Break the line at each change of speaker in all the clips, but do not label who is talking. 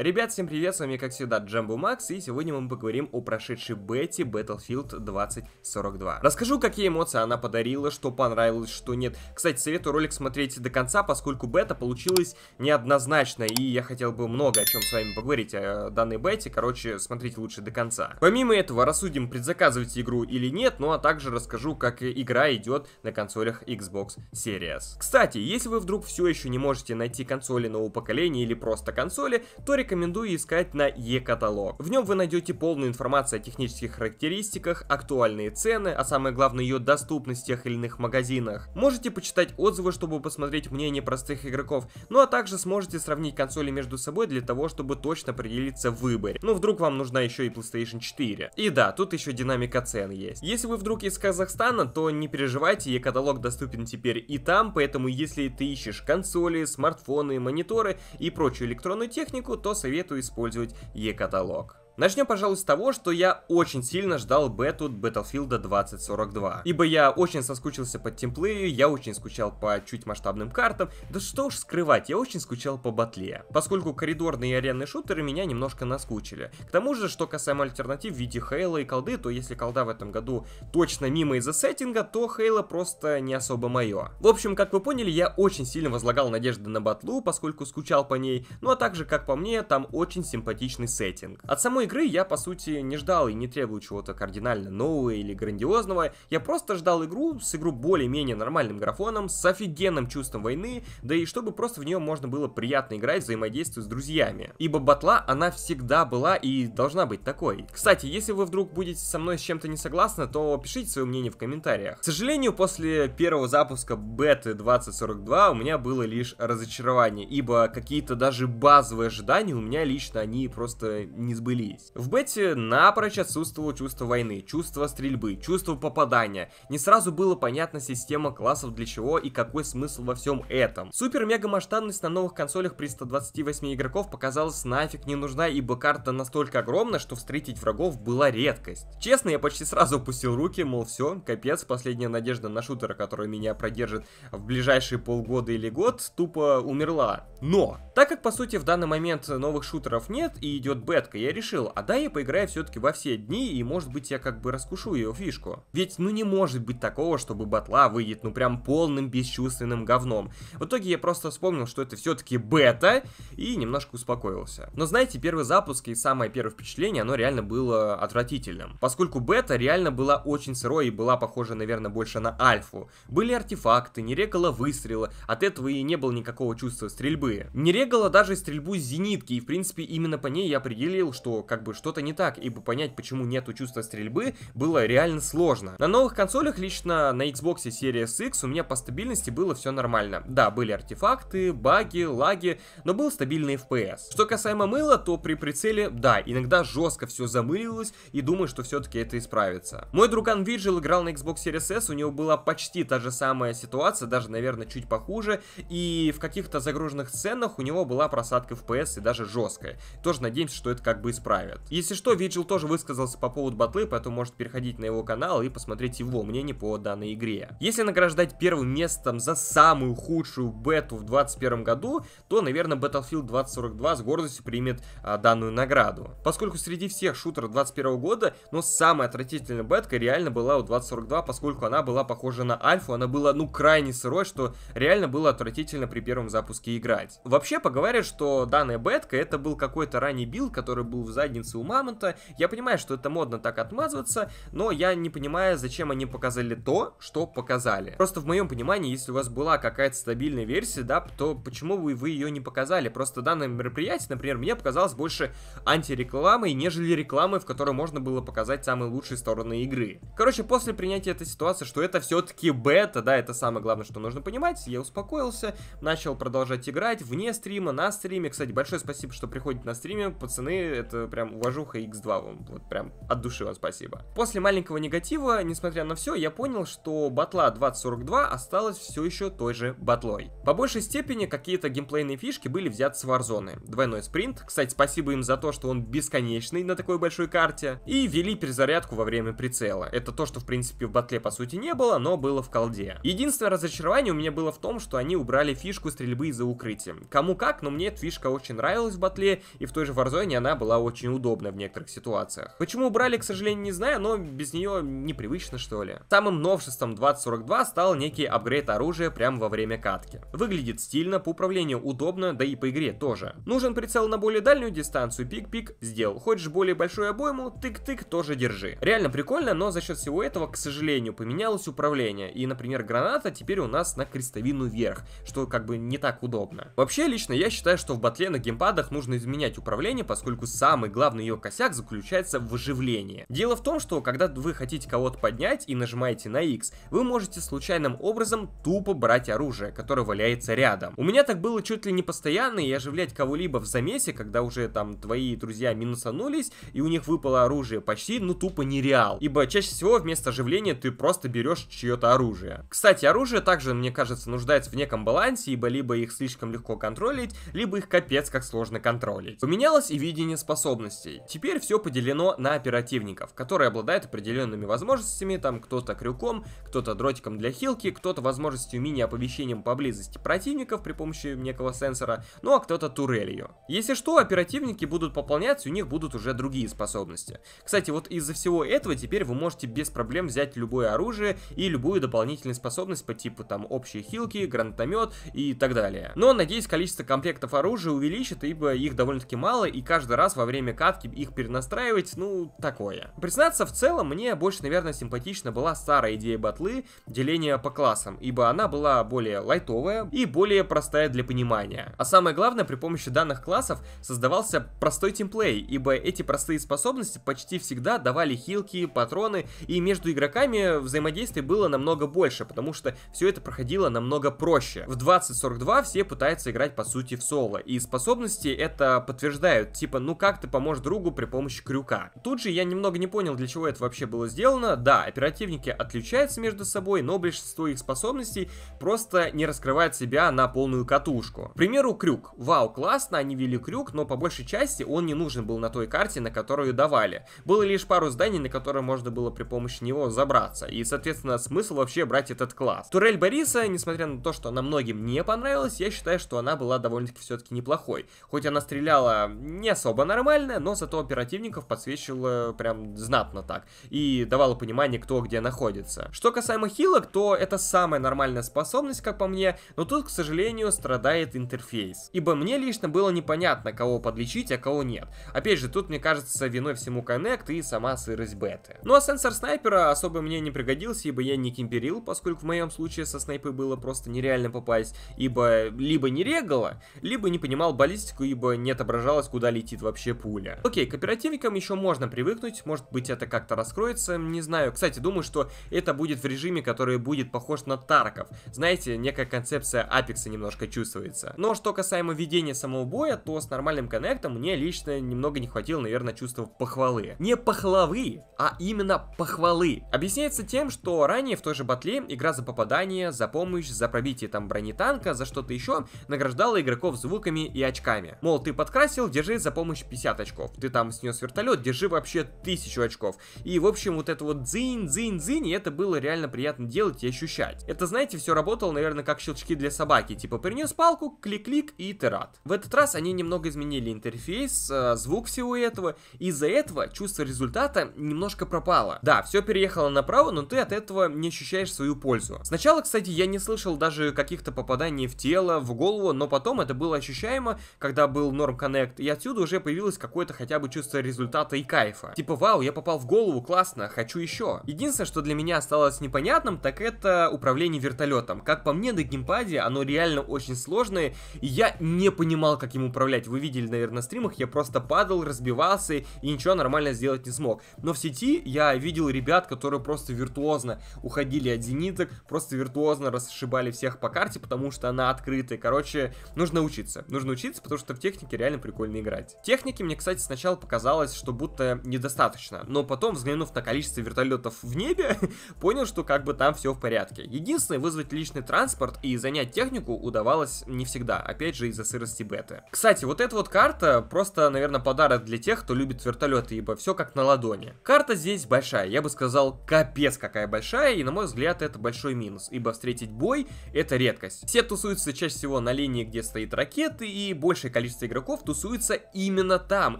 Ребят, всем привет, с вами как всегда Джамбу Макс, и сегодня мы поговорим о прошедшей бете Battlefield 2042. Расскажу, какие эмоции она подарила, что понравилось, что нет. Кстати, советую ролик смотреть до конца, поскольку бета получилась неоднозначно, и я хотел бы много о чем с вами поговорить о данной бете, короче, смотрите лучше до конца. Помимо этого, рассудим, предзаказывать игру или нет, ну а также расскажу, как игра идет на консолях Xbox Series. Кстати, если вы вдруг все еще не можете найти консоли нового поколения или просто консоли, то рекомендую рекомендую искать на e-каталог. В нем вы найдете полную информацию о технических характеристиках, актуальные цены, а самое главное ее доступность в тех или иных магазинах. Можете почитать отзывы, чтобы посмотреть мнение простых игроков, ну а также сможете сравнить консоли между собой для того, чтобы точно определиться в выборе. Ну вдруг вам нужна еще и PlayStation 4. И да, тут еще динамика цен есть. Если вы вдруг из Казахстана, то не переживайте, e-каталог доступен теперь и там, поэтому если ты ищешь консоли, смартфоны, мониторы и прочую электронную технику, то советую использовать e-каталог. Начнем, пожалуй, с того, что я очень сильно ждал бету Battlefield 2042. Ибо я очень соскучился по тимплею, я очень скучал по чуть масштабным картам, да что уж скрывать, я очень скучал по батле. Поскольку коридорные и аренные шутеры меня немножко наскучили. К тому же, что касаемо альтернатив в виде Хейла и колды, то если колда в этом году точно мимо из-за сеттинга, то Хейла просто не особо мое. В общем, как вы поняли, я очень сильно возлагал надежды на батлу, поскольку скучал по ней, ну а также, как по мне, там очень симпатичный сеттинг. От самой игры я, по сути, не ждал и не требую чего-то кардинально нового или грандиозного. Я просто ждал игру с игру более-менее нормальным графоном, с офигенным чувством войны, да и чтобы просто в нее можно было приятно играть, взаимодействовать с друзьями. Ибо батла, она всегда была и должна быть такой. Кстати, если вы вдруг будете со мной с чем-то не согласны, то пишите свое мнение в комментариях. К сожалению, после первого запуска беты 2042 у меня было лишь разочарование, ибо какие-то даже базовые ожидания у меня лично они просто не сбыли оценить. В бете напрочь отсутствовало чувство войны, чувство стрельбы, чувство попадания. Не сразу было понятна система классов для чего и какой смысл во всем этом. Супер-мега-масштабность на новых консолях при 128 игроков показалась нафиг не нужна, ибо карта настолько огромна, что встретить врагов была редкость. Честно, я почти сразу опустил руки, мол, все, капец, последняя надежда на шутера, который меня продержит в ближайшие полгода или год, тупо умерла. Но, так как по сути в данный момент новых шутеров нет и идет бетка, я решил, а да, я поиграю все-таки во все дни, и может быть я как бы раскушу ее фишку. Ведь ну не может быть такого, чтобы батла выйдет ну прям полным бесчувственным говном. В итоге я просто вспомнил, что это все-таки бета, и немножко успокоился. Но знаете, первый запуск и самое первое впечатление, оно реально было отвратительным. Поскольку бета реально была очень сырой и была похожа, наверное, больше на альфу. Были артефакты, не регала выстрела, от этого и не было никакого чувства стрельбы. Не регала даже стрельбу с зенитки, и в принципе именно по ней я определил, что как бы что-то не так, ибо понять, почему нету чувства стрельбы, было реально сложно. На новых консолях, лично на Xbox Series X, у меня по стабильности было все нормально. Да, были артефакты, баги, лаги, но был стабильный FPS. Что касаемо мыла, то при прицеле, да, иногда жестко все замылилось, и думаю, что все-таки это исправится. Мой друган Vigil играл на Xbox Series S, у него была почти та же самая ситуация, даже, наверное, чуть похуже, и в каких-то загруженных сценах у него была просадка FPS и даже жесткая. Тоже надеемся, что это как бы исправится исправят. Если что, Виджил тоже высказался по поводу батлы, поэтому может переходить на его канал и посмотреть его мнение по данной игре. Если награждать первым местом за самую худшую бету в 2021 году, то, наверное, Battlefield 2042 с гордостью примет а, данную награду. Поскольку среди всех шутеров 2021 года, но ну, самая отвратительная бетка реально была у 2042, поскольку она была похожа на альфу, она была ну крайне сырой, что реально было отвратительно при первом запуске играть. Вообще поговорят, что данная бетка это был какой-то ранний билд, который был в заднем задницы у Мамонта. Я понимаю, что это модно так отмазываться, но я не понимаю, зачем они показали то, что показали. Просто в моем понимании, если у вас была какая-то стабильная версия, да, то почему вы, вы ее не показали? Просто данное мероприятие, например, мне показалось больше антирекламой, нежели рекламой, в которой можно было показать самые лучшие стороны игры. Короче, после принятия этой ситуации, что это все-таки бета, да, это самое главное, что нужно понимать, я успокоился, начал продолжать играть вне стрима, на стриме. Кстати, большое спасибо, что приходите на стриме, пацаны, это прям прям уважуха X2 вам, вот прям от души вам спасибо. После маленького негатива, несмотря на все, я понял, что батла 2042 осталась все еще той же батлой. По большей степени какие-то геймплейные фишки были взяты с Warzone. Двойной спринт, кстати, спасибо им за то, что он бесконечный на такой большой карте, и вели перезарядку во время прицела. Это то, что в принципе в батле по сути не было, но было в колде. Единственное разочарование у меня было в том, что они убрали фишку стрельбы из-за укрытия. Кому как, но мне эта фишка очень нравилась в батле, и в той же Warzone она была очень очень удобно в некоторых ситуациях. Почему убрали, к сожалению, не знаю, но без нее непривычно, что ли. Самым новшеством 2042 стал некий апгрейд оружия прямо во время катки. Выглядит стильно, по управлению удобно, да и по игре тоже. Нужен прицел на более дальнюю дистанцию, пик-пик сделал. Хочешь более большую обойму, тык-тык тоже держи. Реально прикольно, но за счет всего этого, к сожалению, поменялось управление. И, например, граната теперь у нас на крестовину вверх, что как бы не так удобно. Вообще, лично я считаю, что в батле на геймпадах нужно изменять управление, поскольку самый главный ее косяк заключается в оживлении. Дело в том, что когда вы хотите кого-то поднять и нажимаете на X, вы можете случайным образом тупо брать оружие, которое валяется рядом. У меня так было чуть ли не постоянно, и оживлять кого-либо в замесе, когда уже там твои друзья минусанулись, и у них выпало оружие почти, ну тупо нереал. Ибо чаще всего вместо оживления ты просто берешь чье-то оружие. Кстати, оружие также, мне кажется, нуждается в неком балансе, ибо либо их слишком легко контролить, либо их капец как сложно контролить. Поменялось и видение способностей возможностей. Теперь все поделено на оперативников, которые обладают определенными возможностями, там кто-то крюком, кто-то дротиком для хилки, кто-то возможностью мини-оповещением поблизости противников при помощи некого сенсора, ну а кто-то турелью. Если что, оперативники будут пополняться, у них будут уже другие способности. Кстати, вот из-за всего этого теперь вы можете без проблем взять любое оружие и любую дополнительную способность по типу там общей хилки, гранатомет и так далее. Но, надеюсь, количество комплектов оружия увеличит, ибо их довольно-таки мало, и каждый раз во время катки, их перенастраивать, ну, такое. Признаться, в целом, мне больше, наверное, симпатична была старая идея батлы деления по классам, ибо она была более лайтовая и более простая для понимания. А самое главное, при помощи данных классов создавался простой тимплей, ибо эти простые способности почти всегда давали хилки, патроны, и между игроками взаимодействие было намного больше, потому что все это проходило намного проще. В 2042 все пытаются играть по сути в соло, и способности это подтверждают, типа, ну как ты поможет другу при помощи крюка. Тут же я немного не понял, для чего это вообще было сделано. Да, оперативники отличаются между собой, но большинство их способностей просто не раскрывает себя на полную катушку. К примеру, крюк. Вау, классно, они вели крюк, но по большей части он не нужен был на той карте, на которую давали. Было лишь пару зданий, на которые можно было при помощи него забраться, и, соответственно, смысл вообще брать этот класс. Турель Бориса, несмотря на то, что она многим не понравилась, я считаю, что она была довольно-таки все-таки неплохой. Хоть она стреляла не особо нормально, минимальная, но зато оперативников подсвечивала прям знатно так. И давала понимание, кто где находится. Что касаемо хилок, то это самая нормальная способность, как по мне, но тут, к сожалению, страдает интерфейс. Ибо мне лично было непонятно, кого подлечить, а кого нет. Опять же, тут, мне кажется, виной всему Connect и сама сырость беты. Ну а сенсор снайпера особо мне не пригодился, ибо я не кемперил, поскольку в моем случае со снайпой было просто нереально попасть, ибо либо не регало, либо не понимал баллистику, ибо не отображалось, куда летит вообще пуля июля. Окей, к оперативникам еще можно привыкнуть, может быть это как-то раскроется, не знаю. Кстати, думаю, что это будет в режиме, который будет похож на Тарков. Знаете, некая концепция Апекса немножко чувствуется. Но что касаемо ведения самого боя, то с нормальным коннектом мне лично немного не хватило, наверное, чувства похвалы. Не похвалы, а именно похвалы. Объясняется тем, что ранее в той же батле игра за попадание, за помощь, за пробитие там бронетанка, за что-то еще награждала игроков звуками и очками. Мол, ты подкрасил, держи за помощь 50 очков очков. Ты там снес вертолет, держи вообще тысячу очков. И, в общем, вот это вот дзынь, дзынь, дзынь, и это было реально приятно делать и ощущать. Это, знаете, все работало, наверное, как щелчки для собаки. Типа, принес палку, клик-клик, и ты рад. В этот раз они немного изменили интерфейс, э, звук всего этого. Из-за этого чувство результата немножко пропало. Да, все переехало направо, но ты от этого не ощущаешь свою пользу. Сначала, кстати, я не слышал даже каких-то попаданий в тело, в голову, но потом это было ощущаемо, когда был норм коннект, и отсюда уже появилось какое какое-то хотя бы чувство результата и кайфа. Типа, вау, я попал в голову, классно, хочу еще. Единственное, что для меня осталось непонятным, так это управление вертолетом. Как по мне, на геймпаде оно реально очень сложное, и я не понимал, как им управлять. Вы видели, наверное, на стримах, я просто падал, разбивался и ничего нормально сделать не смог. Но в сети я видел ребят, которые просто виртуозно уходили от зениток, просто виртуозно расшибали всех по карте, потому что она открытая. Короче, нужно учиться. Нужно учиться, потому что в технике реально прикольно играть. Техники мне, кстати, кстати, сначала показалось, что будто недостаточно, но потом, взглянув на количество вертолетов в небе, понял, что как бы там все в порядке. Единственное, вызвать личный транспорт и занять технику удавалось не всегда, опять же из-за сырости беты. Кстати, вот эта вот карта просто, наверное, подарок для тех, кто любит вертолеты, ибо все как на ладони. Карта здесь большая, я бы сказал, капец какая большая, и на мой взгляд это большой минус, ибо встретить бой это редкость. Все тусуются чаще всего на линии, где стоит ракеты, и большее количество игроков тусуются именно там,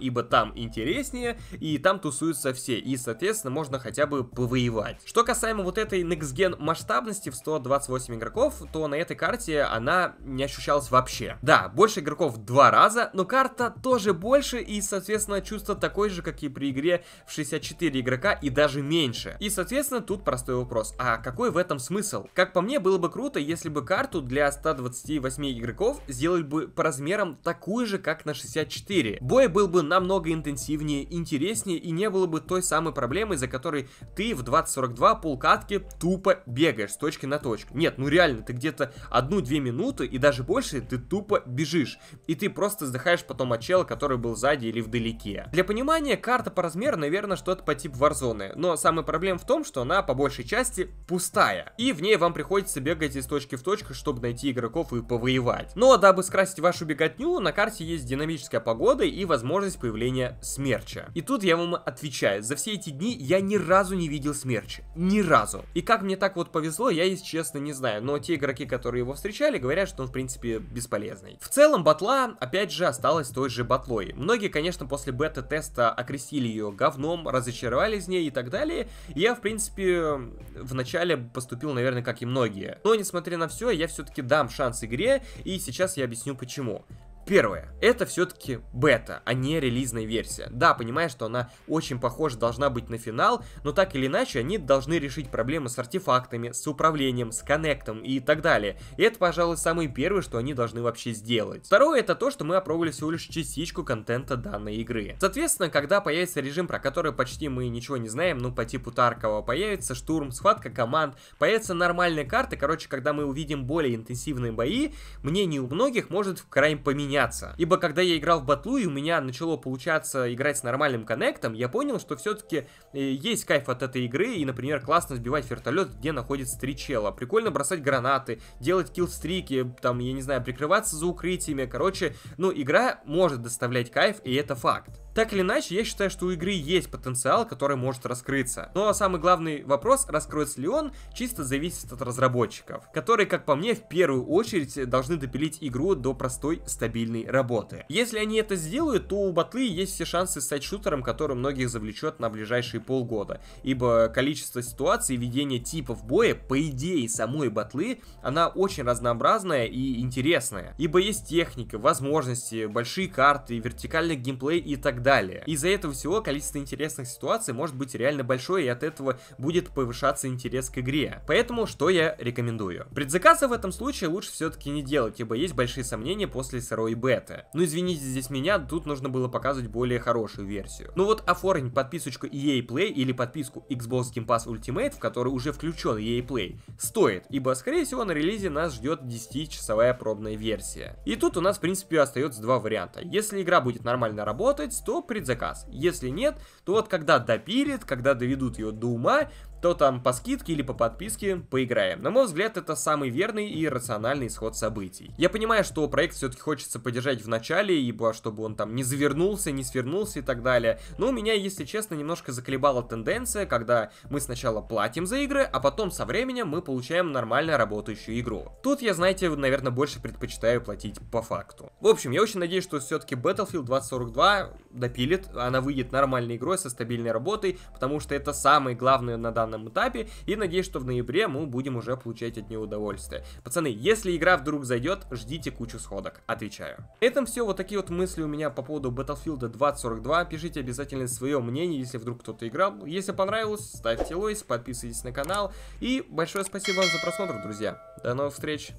ибо там интереснее, и там тусуются все, и, соответственно, можно хотя бы повоевать. Что касаемо вот этой Next Gen масштабности в 128 игроков, то на этой карте она не ощущалась вообще. Да, больше игроков два раза, но карта тоже больше, и, соответственно, чувство такое же, как и при игре в 64 игрока, и даже меньше. И, соответственно, тут простой вопрос, а какой в этом смысл? Как по мне, было бы круто, если бы карту для 128 игроков сделали бы по размерам такую же, как на 64. Бой был бы намного интенсивнее, интереснее и не было бы той самой проблемы, за которой ты в 2042 полкатки тупо бегаешь с точки на точку. Нет, ну реально, ты где-то одну-две минуты и даже больше ты тупо бежишь. И ты просто вздыхаешь потом от чела, который был сзади или вдалеке. Для понимания, карта по размеру, наверное, что-то по типу Warzone. Но самая проблема в том, что она по большей части пустая. И в ней вам приходится бегать из точки в точку, чтобы найти игроков и повоевать. Но дабы скрасить вашу беготню, на карте есть динамическая погода и возможность появления смерча. И тут я вам отвечаю, за все эти дни я ни разу не видел смерча. Ни разу. И как мне так вот повезло, я, если честно, не знаю. Но те игроки, которые его встречали, говорят, что он, в принципе, бесполезный. В целом, батла, опять же, осталась той же батлой. Многие, конечно, после бета-теста окрестили ее говном, разочаровались в ней и так далее. И я, в принципе, вначале поступил, наверное, как и многие. Но, несмотря на все, я все-таки дам шанс игре, и сейчас я объясню почему. Первое. Это все-таки бета, а не релизная версия. Да, понимаю, что она очень похожа должна быть на финал, но так или иначе они должны решить проблемы с артефактами, с управлением, с коннектом и так далее. И это, пожалуй, самое первое, что они должны вообще сделать. Второе, это то, что мы опробовали всего лишь частичку контента данной игры. Соответственно, когда появится режим, про который почти мы ничего не знаем, ну по типу Таркова, появится штурм, схватка команд, появятся нормальные карты, короче, когда мы увидим более интенсивные бои, мнение у многих может в крайне поменять меняться. Ибо когда я играл в батлу и у меня начало получаться играть с нормальным коннектом, я понял, что все-таки э, есть кайф от этой игры, и, например, классно сбивать вертолет, где находится три чела. Прикольно бросать гранаты, делать киллстрики, там, я не знаю, прикрываться за укрытиями. Короче, ну, игра может доставлять кайф, и это факт. Так или иначе, я считаю, что у игры есть потенциал, который может раскрыться. Но ну, а самый главный вопрос, раскроется ли он, чисто зависит от разработчиков, которые, как по мне, в первую очередь должны допилить игру до простой стабильной работы. Если они это сделают, то у Батлы есть все шансы стать шутером, который многих завлечет на ближайшие полгода, ибо количество ситуаций и ведение типов боя, по идее самой Батлы, она очень разнообразная и интересная, ибо есть техника, возможности, большие карты, вертикальный геймплей и так далее далее. Из-за этого всего количество интересных ситуаций может быть реально большое, и от этого будет повышаться интерес к игре. Поэтому что я рекомендую? Предзаказы в этом случае лучше все-таки не делать, ибо есть большие сомнения после сырой беты. Ну извините здесь меня, тут нужно было показывать более хорошую версию. Ну вот оформить подписочку EA Play или подписку Xbox Game Pass Ultimate, в которой уже включен EA Play, стоит, ибо скорее всего на релизе нас ждет 10-часовая пробная версия. И тут у нас в принципе остается два варианта. Если игра будет нормально работать, то то предзаказ. Если нет, то вот когда допилит, когда доведут ее до ума, то там по скидке или по подписке поиграем. На мой взгляд, это самый верный и рациональный исход событий. Я понимаю, что проект все-таки хочется поддержать в начале, ибо чтобы он там не завернулся, не свернулся и так далее. Но у меня, если честно, немножко заколебала тенденция, когда мы сначала платим за игры, а потом со временем мы получаем нормально работающую игру. Тут я, знаете, наверное, больше предпочитаю платить по факту. В общем, я очень надеюсь, что все-таки Battlefield 2042 допилит, она выйдет нормальной игрой со стабильной работой, потому что это самое главное на данный данном этапе, и надеюсь, что в ноябре мы будем уже получать от нее удовольствие. Пацаны, если игра вдруг зайдет, ждите кучу сходок, отвечаю. На этом все, вот такие вот мысли у меня по поводу Battlefield 2042, пишите обязательно свое мнение, если вдруг кто-то играл. Если понравилось, ставьте лойс, подписывайтесь на канал, и большое спасибо вам за просмотр, друзья. До новых встреч!